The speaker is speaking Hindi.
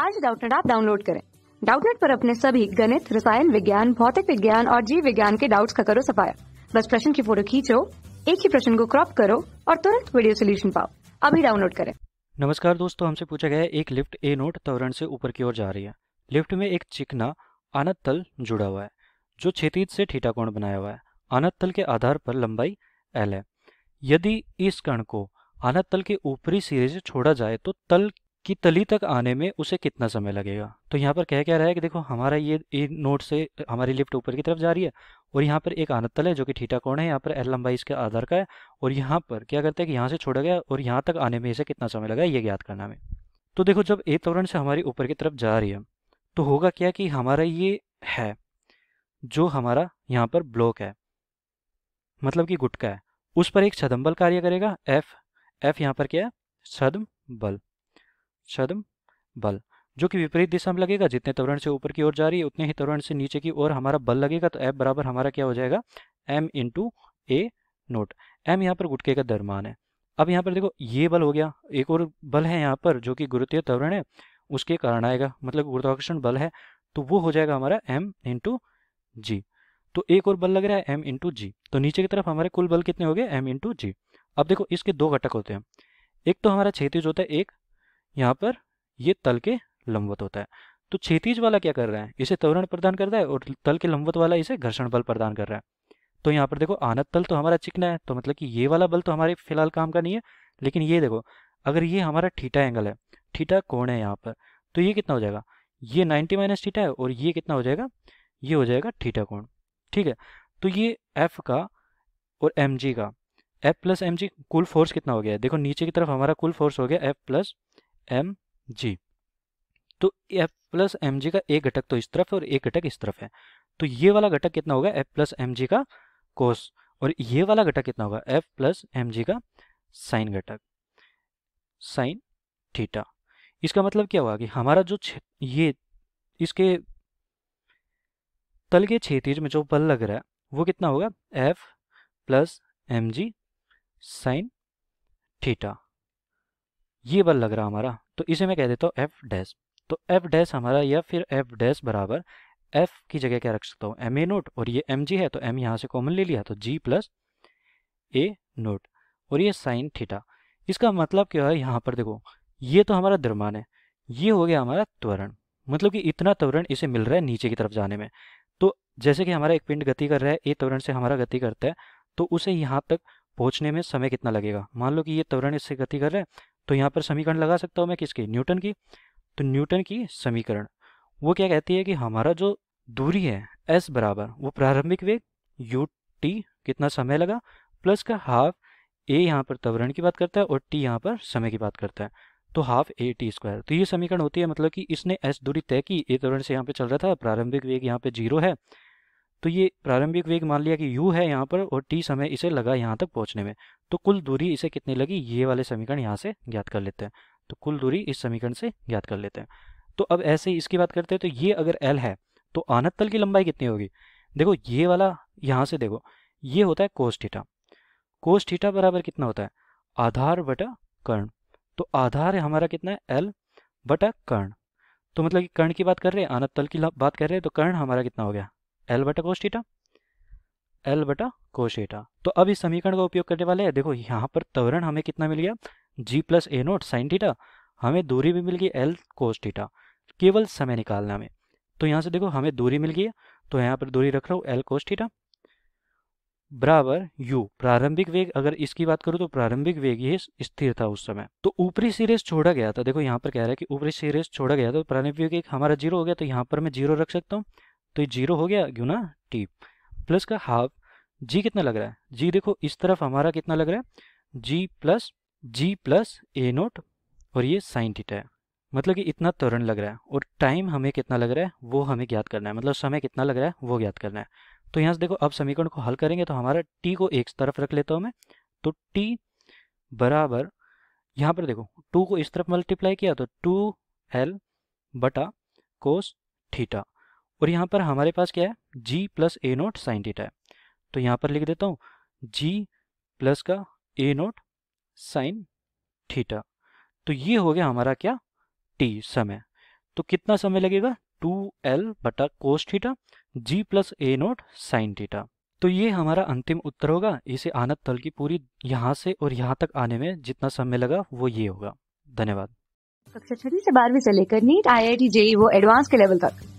आज डाउटनेट आप डाउनलोड करें डाउटनेट पर अपने सभी गणित रसायन विज्ञान भौतिक विज्ञान और जीव विज्ञान के डाउट्स का करो सफाया बस प्रश्न की फोटो खींचो एक ही प्रश्न को क्रॉप करो और तुरंत वीडियो सोल्यूशन पाओ अभी डाउनलोड करें नमस्कार दोस्तों हमसे पूछा गया एक लिफ्ट ए नोट तवरण से ऊपर की ओर जा रही है लिफ्ट में एक चिकना आनत तल जुड़ा हुआ है जो क्षेत्रीज से ठीटा कोण बनाया हुआ है आनत तल के आधार पर लंबाई एल है यदि इस कण को आनत तल के ऊपरी सिरे से छोड़ा जाए तो तल कि तली तक आने में उसे कितना समय लगेगा तो यहाँ पर कह क्या रहा है कि देखो हमारा ये नोट से हमारी लिफ्ट ऊपर की तरफ जा रही है और यहाँ पर एक आनत तल है जो कि ठीठा कोण है यहाँ पर एल लंबाई इसके आधार का है और यहाँ पर क्या करता है कि यहाँ से छोड़ा गया और यहाँ तक आने में इसे कितना समय लगा ये ज्ञात करना में तो देखो जब ए तवरण से हमारी ऊपर की तरफ जा रही है तो होगा क्या कि हमारा ये है जो हमारा यहाँ पर ब्लॉक है मतलब कि गुटका है उस पर एक छदम बल कार्य करेगा एफ एफ यहाँ पर क्या है छदम बल छदम बल जो कि विपरीत दिशा में लगेगा जितने त्वरण से ऊपर की ओर जा रही है उतने ही त्वरण से नीचे की ओर हमारा बल लगेगा तो एफ बराबर हमारा क्या हो जाएगा M into A naught M यहाँ पर गुटके का दरमान है अब यहाँ पर देखो ये बल हो गया एक और बल है यहाँ पर जो कि गुरुत्वीय त्वरण है उसके कारण आएगा मतलब गुरुत्वाकर्षण बल है तो वो हो जाएगा हमारा एम इंटू जी तो एक और बल लग रहा है एम इंटू जी तो नीचे की तरफ हमारे कुल बल कितने हो गए एम इंटू जी अब देखो इसके दो घटक होते हैं एक तो हमारा क्षेत्र होता है एक यहाँ पर ये तल के लंबवत होता है तो क्षेत्रीज वाला क्या कर रहा है इसे त्वरण प्रदान कर रहा है और तल के लंबवत वाला इसे घर्षण बल प्रदान कर रहा है तो यहाँ पर देखो आनत तल तो हमारा चिकना है तो मतलब कि ये वाला बल तो हमारे फिलहाल काम का नहीं है लेकिन ये देखो अगर ये हमारा ठीठा एंगल है ठीठा कोण है यहाँ पर तो ये कितना हो जाएगा ये नाइन्टी माइनस ठीठा है और ये कितना हो जाएगा ये हो जाएगा ठीठा कोण ठीक है तो ये एफ का और एम का एफ प्लस एम कुल फोर्स कितना हो गया है देखो नीचे की तरफ हमारा कुल फोर्स हो गया एफ प्लस एम जी तो एफ प्लस एम जी का एक घटक तो इस तरफ है और एक घटक इस तरफ है तो ये वाला घटक कितना होगा एफ प्लस एम जी का कोस और ये वाला घटक कितना होगा एफ प्लस एम जी का साइन घटक साइन थीटा इसका मतलब क्या हुआ कि हमारा जो ये इसके तल के क्षेत्र में जो बल लग रहा है वो कितना होगा F plus M G sine theta ये बल लग रहा हमारा तो इसे मैं कह देता हूँ एफ डैश तो एफ डैश हमारा या फिर एफ डैश बराबर एफ की जगह क्या रख सकता हूँ एम ए नोट और ये एम जी है तो एम यहाँ से कॉमन ले लिया तो जी प्लस ए नोट और ये साइन थीटा इसका मतलब क्या है यहाँ पर देखो ये तो हमारा द्रमान है ये हो गया हमारा त्वरण मतलब कि इतना त्वरण इसे मिल रहा है नीचे की तरफ जाने में तो जैसे कि हमारा एक पिंड गति कर रहा है ए त्वरण से हमारा गति करता है तो उसे यहाँ तक पहुँचने में समय कितना लगेगा मान लो कि ये त्वरण इससे गति कर रहा है तो यहाँ पर समीकरण लगा सकता हूँ मैं किसकी न्यूटन की तो न्यूटन की समीकरण वो क्या कहती है कि हमारा जो दूरी है एस बराबर वो प्रारंभिक वेग यू टी कितना समय लगा प्लस का हाफ ए यहाँ पर त्वरण की बात करता है और टी यहाँ पर समय की बात करता है तो हाफ ए टी स्क्वायर तो ये समीकरण होती है मतलब कि इसने एस दूरी तय की ए त्वरण से यहाँ पे चल रहा था प्रारंभिक वेग यहाँ पे जीरो है तो ये प्रारंभिक वेग मान लिया कि u है यहाँ पर और t समय इसे लगा यहाँ तक पहुँचने में तो कुल दूरी इसे कितनी लगी ये वाले समीकरण यहाँ से ज्ञात कर लेते हैं तो कुल दूरी इस समीकरण से ज्ञात कर लेते हैं तो अब ऐसे ही इसकी बात करते हैं तो ये अगर एल है तो आनत तल की लंबाई कितनी होगी देखो ये वाला यहाँ से देखो ये होता है कोस ठीठा कोस ठीठा बराबर कितना होता है आधार बटा कर्ण तो आधार हमारा कितना है एल बटा कर्ण तो मतलब कि कर्ण की बात कर रहे हैं आनत तल की बात कर रहे हैं तो कर्ण हमारा कितना हो गया एल बटा कोश थीटा एल बटा कोशेटा तो अब इस समीकरण का उपयोग करने वाले हैं देखो यहाँ पर त्वरण हमें कितना मिल गया G plus A naught sine theta हमें दूरी भी मिल गई एल कोस थीटा केवल समय निकालना हमें तो यहाँ से देखो हमें दूरी मिल गई है तो यहाँ पर दूरी रख रहा हूँ एल कोस थीटा बराबर u प्रारंभिक वेग अगर इसकी बात करूँ तो प्रारंभिक वेग ये स्थिर था उस समय तो ऊपरी सीरेज छोड़ा गया था देखो यहाँ पर कह रहा है कि ऊपरी सीरेज छोड़ा गया था तो प्रारंभिक वेग हमारा जीरो हो गया तो यहाँ पर मैं जीरो रख सकता हूँ तो ये जीरो हो गया क्यों ना टी प्लस का हाफ जी कितना लग रहा है जी देखो इस तरफ हमारा कितना लग रहा है G plus G plus A naught और ये साइन थीटा है मतलब कि इतना त्वरण लग रहा है और टाइम हमें कितना लग रहा है वो हमें ज्ञात करना है मतलब समय कितना लग रहा है वो ज्ञात करना है तो यहाँ से देखो अब समीकरण को हल करेंगे तो हमारा टी को एक तरफ रख लेता हूँ मैं तो टी बराबर यहाँ पर देखो टू को इस तरफ मल्टीप्लाई किया तो टू एल बटा कोस थीटा और यहाँ पर हमारे पास क्या है G plus A naught sine theta है तो यहाँ पर लिख देता हूँ जी प्लस का ए नोट साइन थीटा तो ये हो गया हमारा क्या टी समय तो कितना समय लगेगा टू एल बटा cos theta G plus A naught sine theta तो ये हमारा अंतिम उत्तर होगा इसे आनंद तल की पूरी यहाँ से और यहाँ तक आने में जितना समय लगा वो ये होगा धन्यवाद कक्षा छठी से बारहवीं से लेकर NEET I I T JEE वो एडवांस के लेवल तक